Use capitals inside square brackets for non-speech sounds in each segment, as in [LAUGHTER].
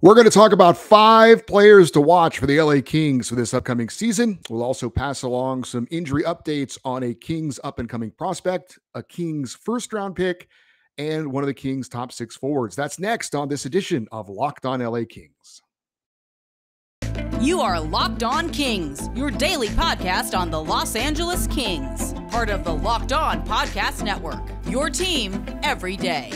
We're going to talk about five players to watch for the LA Kings for this upcoming season. We'll also pass along some injury updates on a Kings up and coming prospect, a Kings first round pick, and one of the Kings' top six forwards. That's next on this edition of Locked On LA Kings. You are Locked On Kings, your daily podcast on the Los Angeles Kings, part of the Locked On Podcast Network. Your team every day.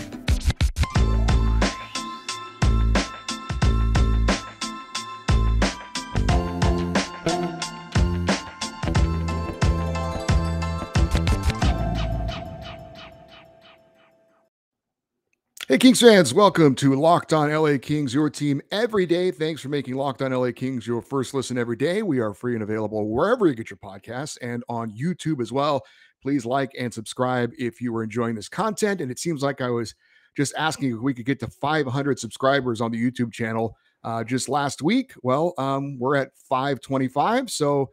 Hey, Kings fans, welcome to Locked On LA Kings, your team every day. Thanks for making Locked On LA Kings your first listen every day. We are free and available wherever you get your podcasts and on YouTube as well. Please like and subscribe if you were enjoying this content. And it seems like I was just asking if we could get to 500 subscribers on the YouTube channel uh, just last week. Well, um, we're at 525. So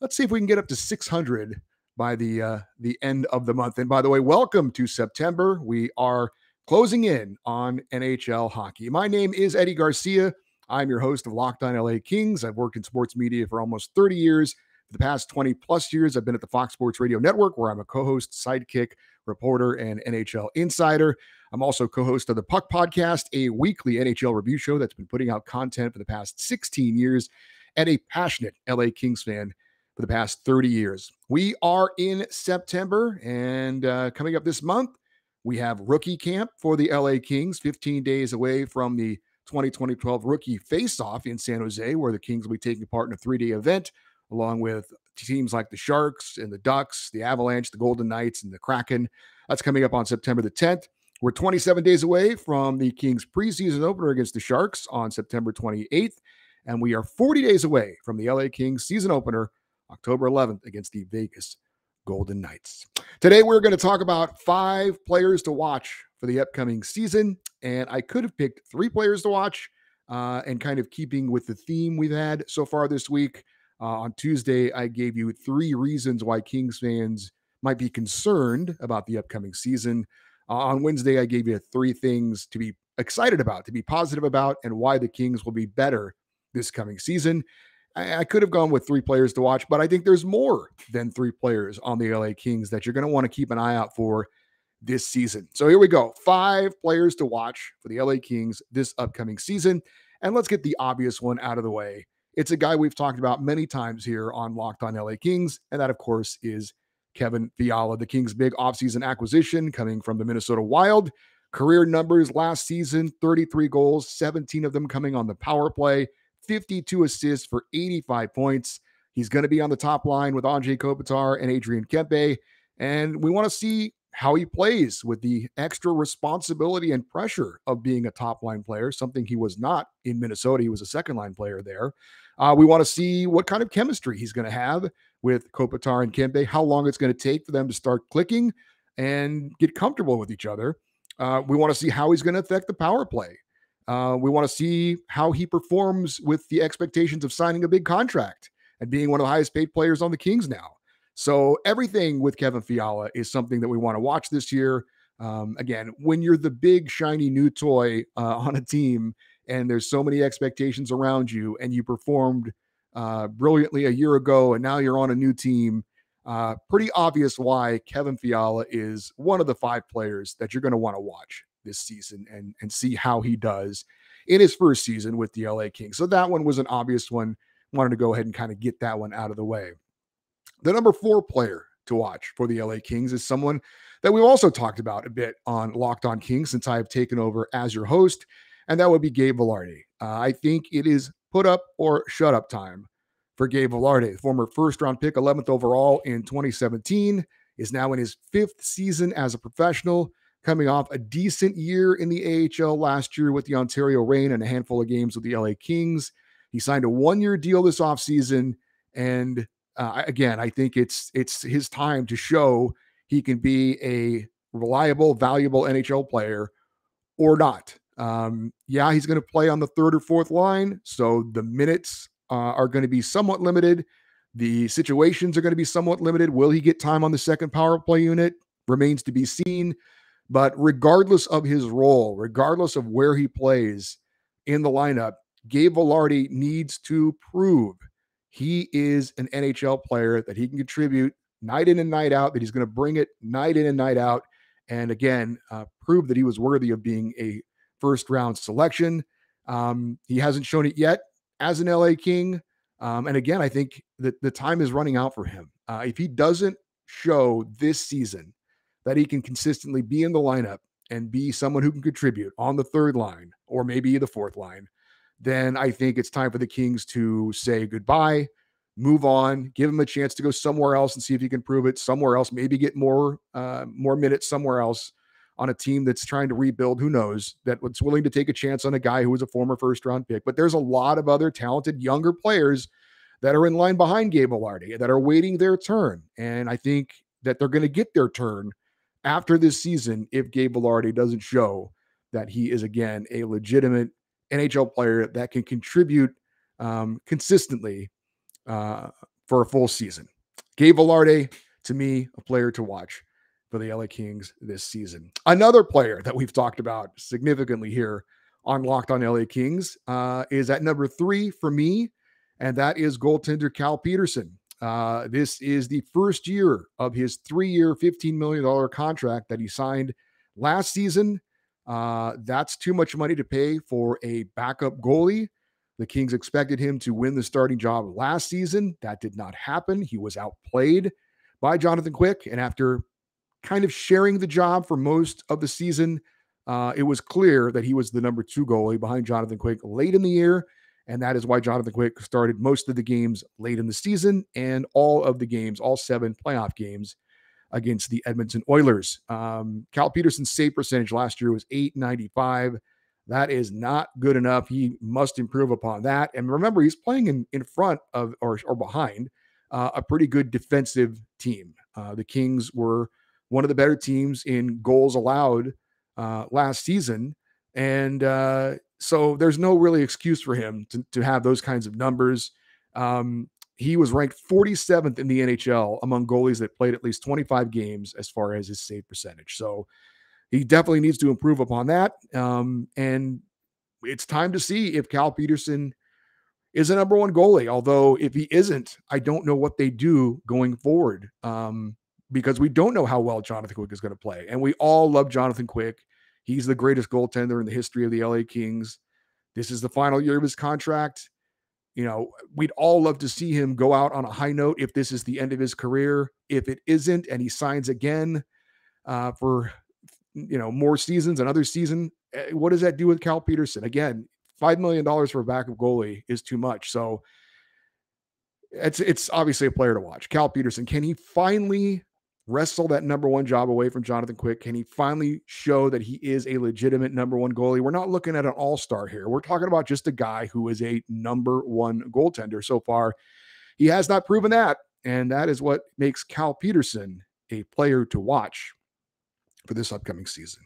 let's see if we can get up to 600 by the uh, the end of the month. And by the way, welcome to September. We are closing in on NHL hockey. My name is Eddie Garcia. I'm your host of Locked On LA Kings. I've worked in sports media for almost 30 years. For the past 20 plus years, I've been at the Fox Sports Radio Network, where I'm a co host, sidekick, reporter, and NHL insider. I'm also co host of the Puck Podcast, a weekly NHL review show that's been putting out content for the past 16 years, and a passionate LA Kings fan for the past 30 years. We are in September, and uh, coming up this month, we have rookie camp for the LA Kings, 15 days away from the 2012 rookie faceoff in San Jose, where the Kings will be taking part in a three day event, along with teams like the Sharks and the Ducks, the Avalanche, the Golden Knights, and the Kraken. That's coming up on September the 10th. We're 27 days away from the Kings preseason opener against the Sharks on September 28th. And we are 40 days away from the LA Kings season opener, October 11th, against the Vegas Golden Knights. Today, we're going to talk about five players to watch for the upcoming season. And I could have picked three players to watch uh, and kind of keeping with the theme we've had so far this week. Uh, on Tuesday, I gave you three reasons why Kings fans might be concerned about the upcoming season. Uh, on Wednesday, I gave you three things to be excited about, to be positive about, and why the Kings will be better this coming season. I, I could have gone with three players to watch, but I think there's more than three players on the LA Kings that you're going to want to keep an eye out for this season. So here we go. Five players to watch for the LA Kings this upcoming season. And let's get the obvious one out of the way. It's a guy we've talked about many times here on Locked on LA Kings. And that, of course, is Kevin Fiala, the Kings' big offseason acquisition coming from the Minnesota Wild. Career numbers last season 33 goals, 17 of them coming on the power play. 52 assists for 85 points. He's going to be on the top line with Andre Kopitar and Adrian Kempe. And we want to see how he plays with the extra responsibility and pressure of being a top line player, something he was not in Minnesota. He was a second line player there. Uh, we want to see what kind of chemistry he's going to have with Kopitar and Kempe, how long it's going to take for them to start clicking and get comfortable with each other. Uh, we want to see how he's going to affect the power play. Uh, we want to see how he performs with the expectations of signing a big contract and being one of the highest paid players on the Kings now. So everything with Kevin Fiala is something that we want to watch this year. Um, again, when you're the big shiny new toy uh, [LAUGHS] on a team and there's so many expectations around you and you performed uh, brilliantly a year ago and now you're on a new team, uh, pretty obvious why Kevin Fiala is one of the five players that you're going to want to watch this season and and see how he does in his first season with the LA Kings. So that one was an obvious one. Wanted to go ahead and kind of get that one out of the way. The number four player to watch for the LA Kings is someone that we've also talked about a bit on Locked On Kings since I have taken over as your host, and that would be Gabe Velarde. Uh, I think it is put up or shut up time for Gabe Velarde, former first round pick, 11th overall in 2017, is now in his fifth season as a professional coming off a decent year in the AHL last year with the Ontario Reign and a handful of games with the LA Kings. He signed a one-year deal this offseason. And uh, again, I think it's it's his time to show he can be a reliable, valuable NHL player or not. Um, yeah, he's going to play on the third or fourth line, so the minutes uh, are going to be somewhat limited. The situations are going to be somewhat limited. Will he get time on the second power play unit? Remains to be seen. But regardless of his role, regardless of where he plays in the lineup, Gabe Velarde needs to prove he is an NHL player that he can contribute night in and night out, that he's going to bring it night in and night out. And again, uh, prove that he was worthy of being a first round selection. Um, he hasn't shown it yet as an LA King. Um, and again, I think that the time is running out for him. Uh, if he doesn't show this season that he can consistently be in the lineup and be someone who can contribute on the third line or maybe the fourth line, then I think it's time for the Kings to say goodbye, move on, give him a chance to go somewhere else and see if he can prove it somewhere else, maybe get more uh, more minutes somewhere else on a team that's trying to rebuild, who knows, That was willing to take a chance on a guy who was a former first round pick. But there's a lot of other talented younger players that are in line behind Gabe Velarde that are waiting their turn. And I think that they're going to get their turn after this season if Gabe Velarde doesn't show that he is again a legitimate NHL player that can contribute um, consistently uh, for a full season. Gabe Velarde, to me, a player to watch for the LA Kings this season. Another player that we've talked about significantly here on Locked on LA Kings uh, is at number three for me, and that is goaltender Cal Peterson. Uh, this is the first year of his three year, $15 million contract that he signed last season. Uh, that's too much money to pay for a backup goalie. The Kings expected him to win the starting job last season. That did not happen. He was outplayed by Jonathan Quick. And after kind of sharing the job for most of the season, uh, it was clear that he was the number two goalie behind Jonathan Quick late in the year. And that is why Jonathan Quick started most of the games late in the season and all of the games, all seven playoff games against the Edmonton Oilers. Um, Cal Peterson's save percentage last year was 895. That is not good enough. He must improve upon that. And remember, he's playing in, in front of or, or behind uh, a pretty good defensive team. Uh, the Kings were one of the better teams in goals allowed uh, last season. And uh, so there's no really excuse for him to, to have those kinds of numbers. Um, he was ranked 47th in the NHL among goalies that played at least 25 games as far as his save percentage. So he definitely needs to improve upon that. Um, and it's time to see if Cal Peterson is a number one goalie. Although if he isn't, I don't know what they do going forward um, because we don't know how well Jonathan Quick is going to play. And we all love Jonathan Quick. He's the greatest goaltender in the history of the LA Kings. This is the final year of his contract. You know, we'd all love to see him go out on a high note if this is the end of his career. If it isn't and he signs again uh, for, you know, more seasons, another season, eh, what does that do with Cal Peterson? Again, $5 million for a backup goalie is too much. So, it's it's obviously a player to watch. Cal Peterson, can he finally wrestle that number one job away from Jonathan Quick? Can he finally show that he is a legitimate number one goalie? We're not looking at an all star here. We're talking about just a guy who is a number one goaltender so far. He has not proven that. And that is what makes Cal Peterson a player to watch for this upcoming season.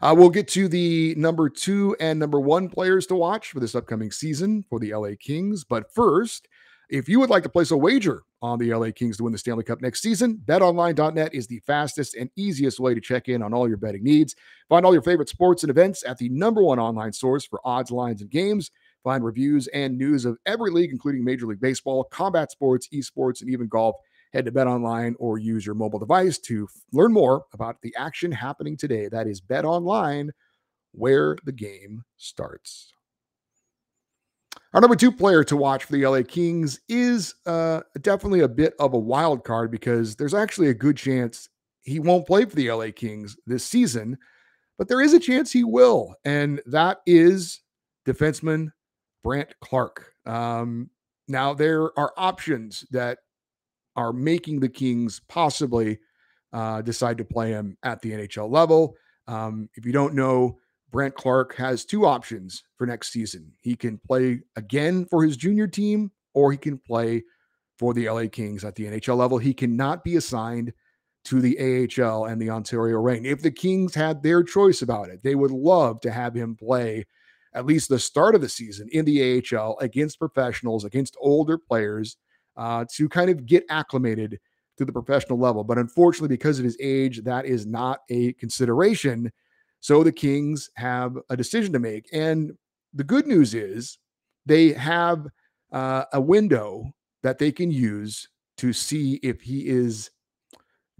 Uh, we'll get to the number two and number one players to watch for this upcoming season for the LA Kings. But first, if you would like to place a wager on the LA Kings to win the Stanley Cup next season. BetOnline.net is the fastest and easiest way to check in on all your betting needs. Find all your favorite sports and events at the number one online source for odds, lines, and games. Find reviews and news of every league, including Major League Baseball, combat sports, esports, and even golf. Head to BetOnline or use your mobile device to learn more about the action happening today. That is BetOnline, where the game starts. Our number two player to watch for the LA Kings is uh, definitely a bit of a wild card because there's actually a good chance he won't play for the LA Kings this season, but there is a chance he will. And that is defenseman Brant Clark. Um, now, there are options that are making the Kings possibly uh, decide to play him at the NHL level. Um, if you don't know, Brent Clark has two options for next season. He can play again for his junior team, or he can play for the LA Kings at the NHL level. He cannot be assigned to the AHL and the Ontario Reign. If the Kings had their choice about it, they would love to have him play at least the start of the season in the AHL against professionals, against older players uh, to kind of get acclimated to the professional level. But unfortunately, because of his age, that is not a consideration. So the Kings have a decision to make. And the good news is they have uh, a window that they can use to see if he is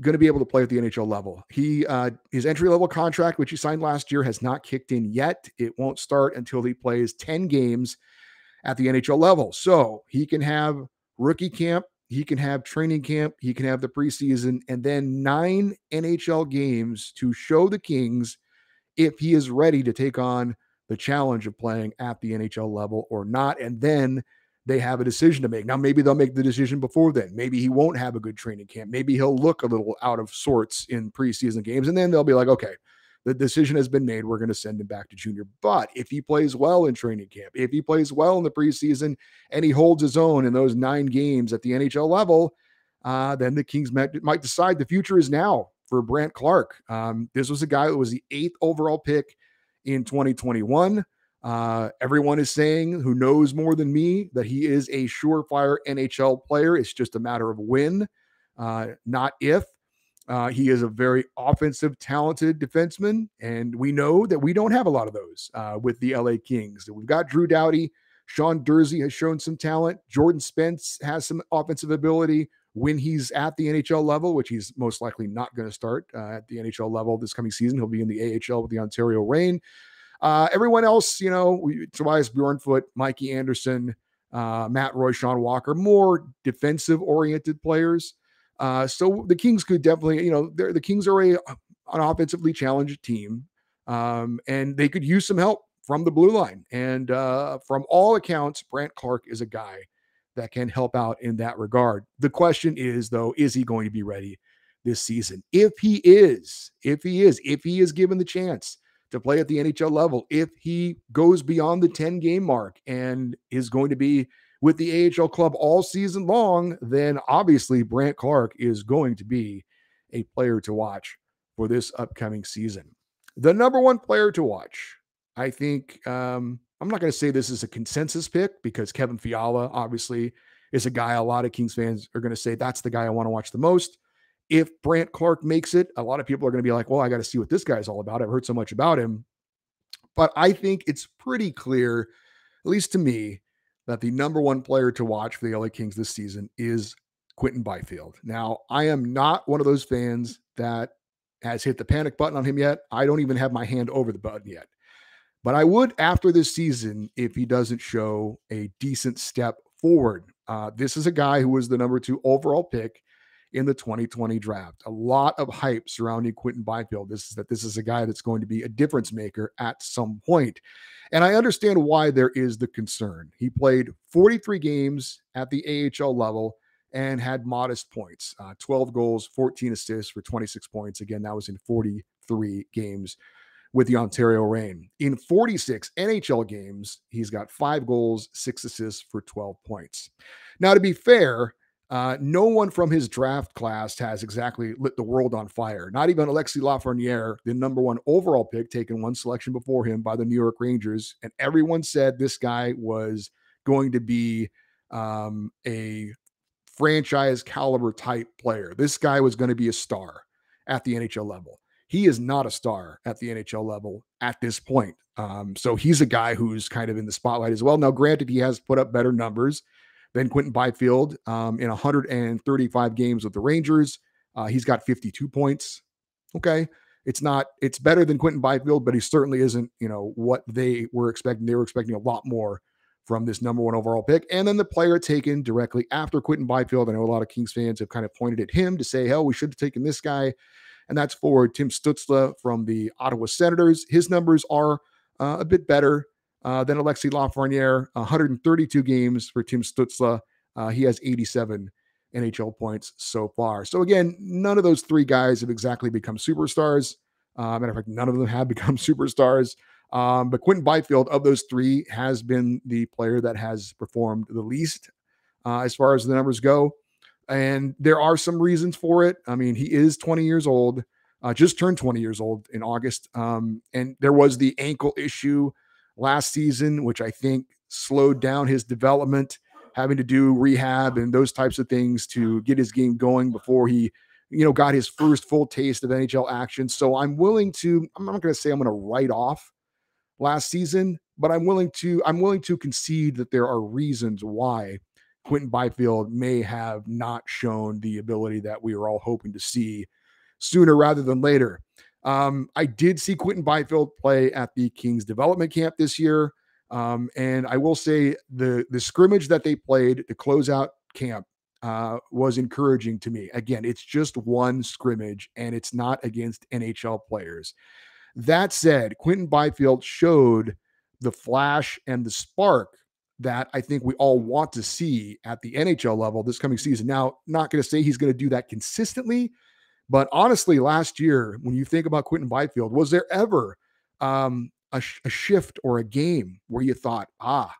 going to be able to play at the NHL level. He uh, his entry level contract, which he signed last year, has not kicked in yet. It won't start until he plays ten games at the NHL level. So he can have rookie camp, he can have training camp, he can have the preseason, and then nine NHL games to show the Kings if he is ready to take on the challenge of playing at the NHL level or not. And then they have a decision to make. Now, maybe they'll make the decision before then. Maybe he won't have a good training camp. Maybe he'll look a little out of sorts in preseason games. And then they'll be like, okay, the decision has been made. We're going to send him back to junior. But if he plays well in training camp, if he plays well in the preseason and he holds his own in those nine games at the NHL level, uh, then the Kings might, might decide the future is now for Brant Clark. Um, this was a guy who was the eighth overall pick in 2021. Uh, everyone is saying, who knows more than me, that he is a surefire NHL player. It's just a matter of when, uh, not if. Uh, he is a very offensive, talented defenseman, and we know that we don't have a lot of those uh, with the LA Kings. We've got Drew Doughty. Sean Dursey has shown some talent. Jordan Spence has some offensive ability when he's at the NHL level, which he's most likely not going to start uh, at the NHL level this coming season. He'll be in the AHL with the Ontario Reign. Uh, everyone else, you know, Tobias Bjornfoot, Mikey Anderson, uh, Matt Roy, Sean Walker, more defensive oriented players. Uh, so the Kings could definitely, you know, the Kings are a an offensively challenged team, um, and they could use some help from the blue line. And uh, from all accounts, Brant Clark is a guy that can help out in that regard. The question is, though, is he going to be ready this season? If he is, if he is, if he is given the chance to play at the NHL level, if he goes beyond the 10 game mark and is going to be with the AHL club all season long, then obviously Brant Clark is going to be a player to watch for this upcoming season. The number one player to watch, I think, um, I'm not going to say this is a consensus pick because Kevin Fiala obviously is a guy a lot of Kings fans are going to say that's the guy I want to watch the most. If Brant Clark makes it, a lot of people are going to be like, well, I got to see what this guy's all about. I've heard so much about him. But I think it's pretty clear, at least to me, that the number one player to watch for the LA Kings this season is Quentin Byfield. Now, I am not one of those fans that has hit the panic button on him yet. I don't even have my hand over the button yet. But I would, after this season, if he doesn't show a decent step forward. Uh, this is a guy who was the number two overall pick in the 2020 draft. A lot of hype surrounding Quentin Byfield. This is that this is a guy that's going to be a difference maker at some point. And I understand why there is the concern. He played 43 games at the AHL level and had modest points uh, 12 goals, 14 assists for 26 points. Again, that was in 43 games with the Ontario Reign. In 46 NHL games, he's got five goals, six assists for 12 points. Now, to be fair, uh, no one from his draft class has exactly lit the world on fire. Not even Alexi Lafreniere, the number one overall pick, taken one selection before him by the New York Rangers. And everyone said this guy was going to be um, a franchise caliber type player. This guy was going to be a star at the NHL level he is not a star at the NHL level at this point. Um, so he's a guy who's kind of in the spotlight as well. Now, granted, he has put up better numbers than Quentin Byfield um, in 135 games with the Rangers. Uh, he's got 52 points. Okay. It's not, it's better than Quentin Byfield, but he certainly isn't, you know, what they were expecting. They were expecting a lot more from this number one overall pick. And then the player taken directly after Quentin Byfield. I know a lot of Kings fans have kind of pointed at him to say, hell, we should have taken this guy and that's forward Tim Stutzla from the Ottawa Senators. His numbers are uh, a bit better uh, than Alexi Lafreniere. 132 games for Tim Stutzla. Uh, he has 87 NHL points so far. So again, none of those three guys have exactly become superstars. Uh, matter of fact, none of them have [LAUGHS] become superstars. Um, but Quentin Byfield, of those three, has been the player that has performed the least uh, as far as the numbers go and there are some reasons for it. I mean, he is 20 years old, uh, just turned 20 years old in August. Um, and there was the ankle issue last season, which I think slowed down his development, having to do rehab and those types of things to get his game going before he, you know, got his first full taste of NHL action. So I'm willing to, I'm not going to say I'm going to write off last season, but I'm willing to, I'm willing to concede that there are reasons why Quentin Byfield may have not shown the ability that we were all hoping to see sooner rather than later. Um, I did see Quentin Byfield play at the Kings Development Camp this year. Um, and I will say the the scrimmage that they played to close out camp uh, was encouraging to me. Again, it's just one scrimmage and it's not against NHL players. That said, Quentin Byfield showed the flash and the spark that I think we all want to see at the NHL level this coming season. Now, not going to say he's going to do that consistently, but honestly, last year, when you think about Quinton Byfield, was there ever um, a, sh- a shift or a game where you thought, ah,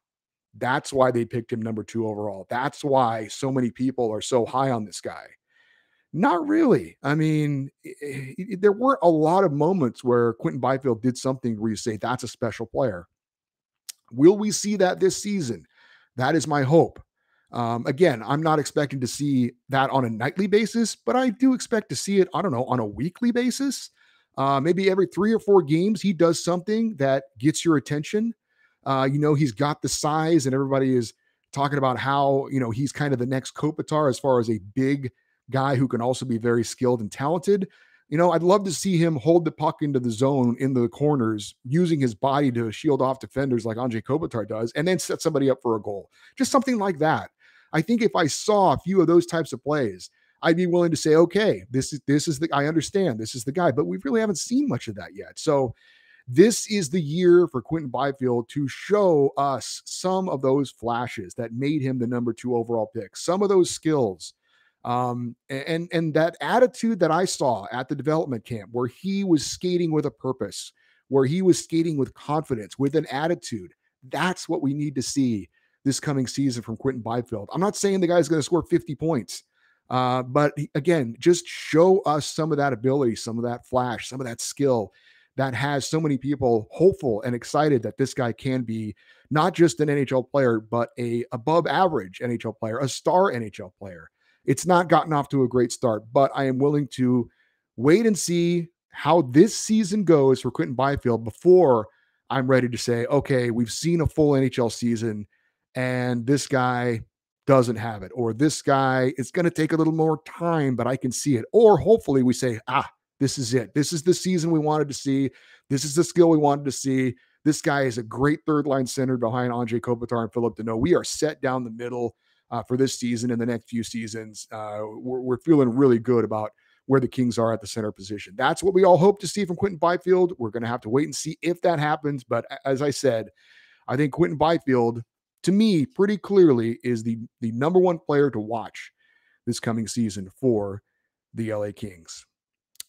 that's why they picked him number two overall? That's why so many people are so high on this guy? Not really. I mean, it, it, there weren't a lot of moments where Quentin Byfield did something where you say that's a special player. Will we see that this season? That is my hope. Um, again, I'm not expecting to see that on a nightly basis, but I do expect to see it, I don't know, on a weekly basis. Uh, maybe every three or four games, he does something that gets your attention. Uh, you know, he's got the size, and everybody is talking about how, you know, he's kind of the next Kopitar as far as a big guy who can also be very skilled and talented. You know, I'd love to see him hold the puck into the zone in the corners, using his body to shield off defenders like Andre Kopitar does, and then set somebody up for a goal. Just something like that. I think if I saw a few of those types of plays, I'd be willing to say, okay, this is this is the I understand this is the guy, but we really haven't seen much of that yet. So this is the year for Quentin Byfield to show us some of those flashes that made him the number two overall pick, some of those skills um, and and that attitude that I saw at the development camp, where he was skating with a purpose, where he was skating with confidence, with an attitude, that's what we need to see this coming season from Quentin Byfield. I'm not saying the guy's going to score 50 points, uh, but again, just show us some of that ability, some of that flash, some of that skill that has so many people hopeful and excited that this guy can be not just an NHL player, but a above average NHL player, a star NHL player it's not gotten off to a great start, but I am willing to wait and see how this season goes for Quentin Byfield before I'm ready to say, okay, we've seen a full NHL season and this guy doesn't have it, or this guy, is going to take a little more time, but I can see it. Or hopefully we say, ah, this is it. This is the season we wanted to see. This is the skill we wanted to see. This guy is a great third line center behind Andre Kopitar and Philip Deneau. We are set down the middle uh, for this season and the next few seasons. Uh, we're, we're, feeling really good about where the Kings are at the center position. That's what we all hope to see from Quentin Byfield. We're going to have to wait and see if that happens. But as I said, I think Quentin Byfield, to me, pretty clearly is the the number one player to watch this coming season for the LA Kings.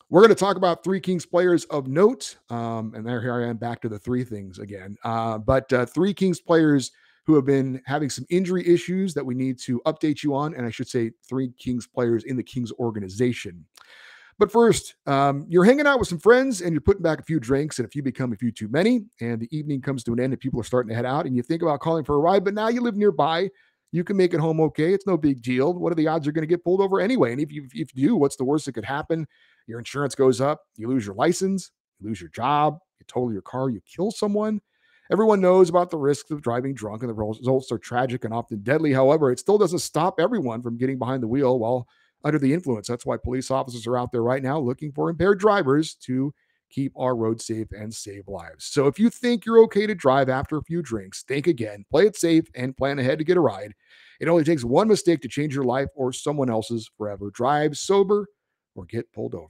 We're going to talk about three Kings players of note. Um, and there, here I am back to the three things again. Uh, but uh, three Kings players who have been having some injury issues that we need to update you on. And I should say, three Kings players in the Kings organization. But first, um, you're hanging out with some friends and you're putting back a few drinks, and if you become a few too many, and the evening comes to an end and people are starting to head out, and you think about calling for a ride, but now you live nearby. You can make it home okay. It's no big deal. What are the odds you're going to get pulled over anyway? And if you, if you do, what's the worst that could happen? Your insurance goes up, you lose your license, you lose your job, you total your car, you kill someone. Everyone knows about the risks of driving drunk, and the results are tragic and often deadly. However, it still doesn't stop everyone from getting behind the wheel while under the influence. That's why police officers are out there right now looking for impaired drivers to keep our roads safe and save lives. So if you think you're okay to drive after a few drinks, think again, play it safe, and plan ahead to get a ride. It only takes one mistake to change your life or someone else's forever. Drive sober or get pulled over.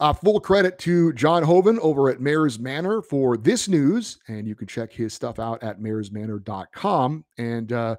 Uh, full credit to John Hoven over at Mayor's Manor for this news. And you can check his stuff out at mayorsmanor.com. And uh,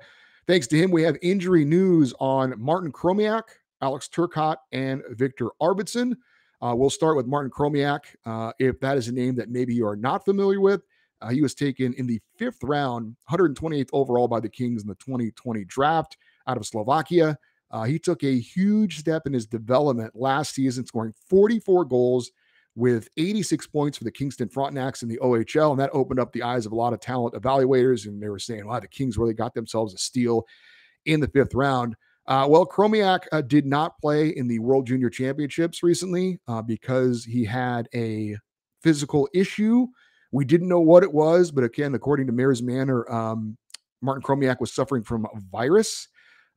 thanks to him, we have injury news on Martin Kromiak, Alex Turcott, and Victor Arvidsson. Uh, we'll start with Martin Kromiak. Uh, if that is a name that maybe you are not familiar with, uh, he was taken in the fifth round, 128th overall by the Kings in the 2020 draft out of Slovakia. Uh, he took a huge step in his development last season, scoring 44 goals with 86 points for the Kingston Frontenacs in the OHL. And that opened up the eyes of a lot of talent evaluators. And they were saying, wow, the Kings really got themselves a steal in the fifth round. Uh, well, Kromiak uh, did not play in the World Junior Championships recently uh, because he had a physical issue. We didn't know what it was, but again, according to Mayor's Manor, um, Martin Kromiak was suffering from a virus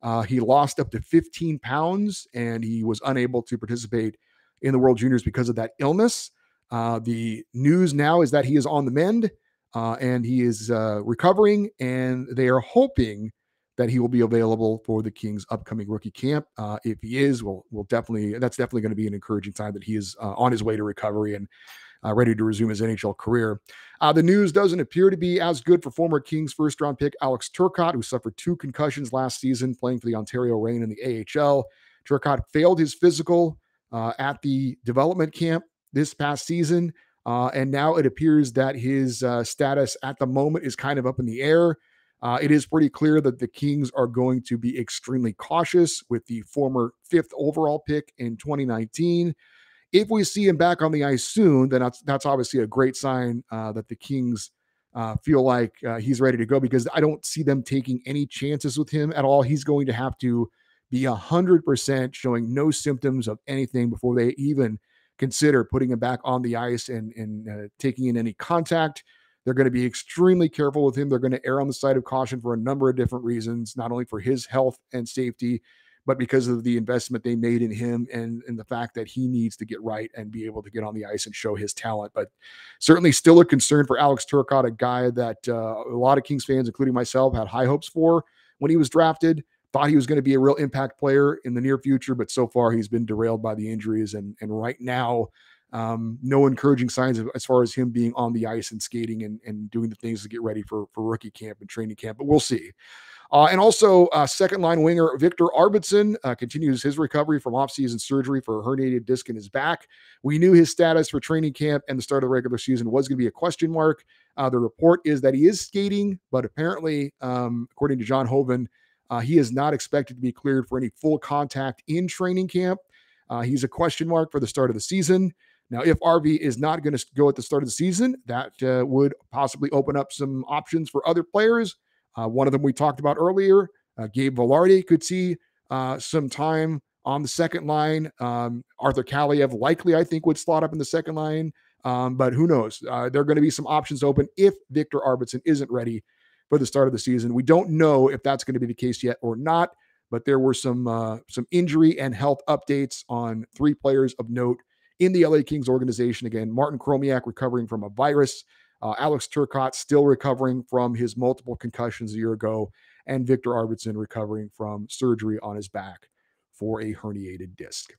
uh, he lost up to 15 pounds and he was unable to participate in the World Juniors because of that illness. Uh, the news now is that he is on the mend uh, and he is uh, recovering, and they are hoping that he will be available for the Kings' upcoming rookie camp. Uh, if he is, we'll, we'll definitely that's definitely going to be an encouraging sign that he is uh, on his way to recovery and uh, ready to resume his NHL career. Uh, the news doesn't appear to be as good for former Kings first round pick Alex Turcotte, who suffered two concussions last season playing for the Ontario Reign in the AHL. Turcotte failed his physical uh, at the development camp this past season. Uh, and now it appears that his uh, status at the moment is kind of up in the air. Uh, it is pretty clear that the Kings are going to be extremely cautious with the former fifth overall pick in 2019. If we see him back on the ice soon, then that's that's obviously a great sign uh, that the Kings uh, feel like uh, he's ready to go because I don't see them taking any chances with him at all. He's going to have to be a hundred percent showing no symptoms of anything before they even consider putting him back on the ice and and uh, taking in any contact. They're going to be extremely careful with him. They're going to err on the side of caution for a number of different reasons, not only for his health and safety, but because of the investment they made in him and, and the fact that he needs to get right and be able to get on the ice and show his talent. But certainly still a concern for Alex Turcotte, a guy that uh, a lot of Kings fans, including myself, had high hopes for when he was drafted. Thought he was going to be a real impact player in the near future, but so far he's been derailed by the injuries. And, and right now, um, no encouraging signs of, as far as him being on the ice and skating and, and doing the things to get ready for, for rookie camp and training camp, but we'll see. Uh, and also, uh, second line winger Victor Arvidsson uh, continues his recovery from offseason surgery for a herniated disc in his back. We knew his status for training camp and the start of the regular season was going to be a question mark. Uh, the report is that he is skating, but apparently, um, according to John Hovind, uh, he is not expected to be cleared for any full contact in training camp. Uh, he's a question mark for the start of the season. Now, if RV is not going to go at the start of the season, that would possibly open up some options for other players uh, one of them we talked about earlier, uh, Gabe Velarde could see uh, some time on the second line. Um, Arthur Kaliev likely, I think, would slot up in the second line, um, but who knows? Uh, there are going to be some options open if Victor Arvidsson isn't ready for the start of the season. We don't know if that's going to be the case yet or not, but there were some uh, some injury and health updates on three players of note in the LA Kings organization. Again, Martin Kromiak recovering from a virus. Uh, Alex Turcott still recovering from his multiple concussions a year ago, and Victor Arvidsson recovering from surgery on his back for a herniated disc.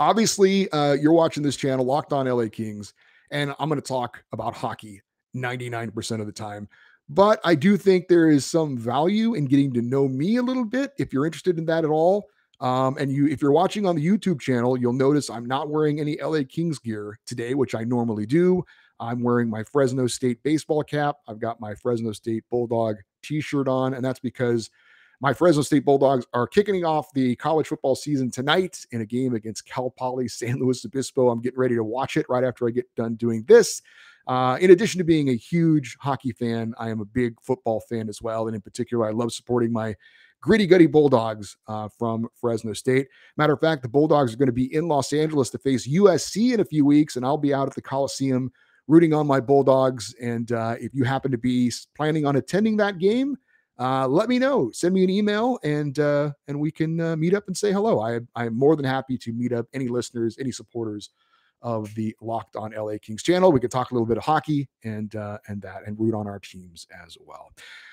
Obviously, uh, you're watching this channel, Locked On LA Kings, and I'm going to talk about hockey 99% of the time. But I do think there is some value in getting to know me a little bit if you're interested in that at all. Um, and you, if you're watching on the YouTube channel, you'll notice I'm not wearing any LA Kings gear today, which I normally do. I'm wearing my Fresno State baseball cap. I've got my Fresno State Bulldog t shirt on, and that's because my Fresno State Bulldogs are kicking off the college football season tonight in a game against Cal Poly San Luis Obispo. I'm getting ready to watch it right after I get done doing this. Uh, in addition to being a huge hockey fan, I am a big football fan as well. And in particular, I love supporting my gritty gutty Bulldogs uh, from Fresno State. Matter of fact, the Bulldogs are going to be in Los Angeles to face USC in a few weeks, and I'll be out at the Coliseum rooting on my Bulldogs. And uh, if you happen to be planning on attending that game, uh, let me know. Send me an email, and uh, and we can uh, meet up and say hello. I I am more than happy to meet up any listeners, any supporters of the Locked On LA Kings channel. We can talk a little bit of hockey and uh, and that, and root on our teams as well.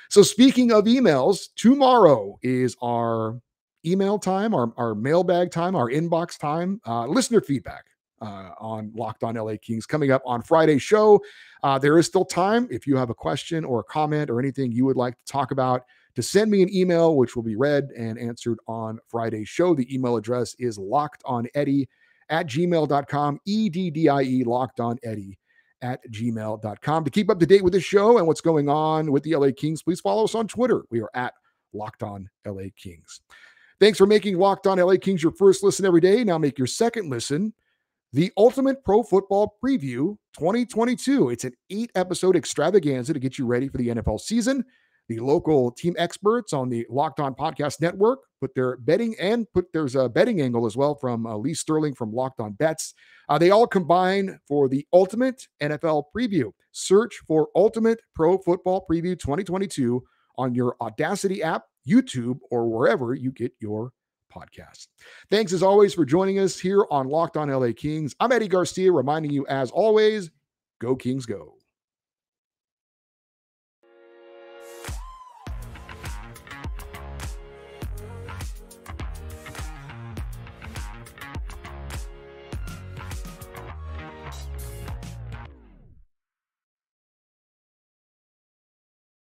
So speaking of emails, tomorrow is our email time, our our mailbag time, our inbox time, uh, listener feedback uh, on Locked On LA Kings coming up on Friday's show. Uh, there is still time if you have a question or a comment or anything you would like to talk about to send me an email, which will be read and answered on Friday's show. The email address is locked on Eddie at gmail.com, E D D I E, locked on Eddie at gmail.com. To keep up to date with the show and what's going on with the LA Kings, please follow us on Twitter. We are at locked on LA Kings. Thanks for making Locked On LA Kings your first listen every day. Now make your second listen the Ultimate Pro Football Preview 2022. It's an eight episode extravaganza to get you ready for the NFL season. The local team experts on the Locked On Podcast Network put their betting and put there's a betting angle as well from uh, Lee Sterling from Locked On Bets. Uh, they all combine for the Ultimate NFL Preview. Search for Ultimate Pro Football Preview 2022 on your Audacity app, YouTube, or wherever you get your podcast. Thanks as always for joining us here on Locked On LA Kings. I'm Eddie Garcia reminding you as always, go Kings go.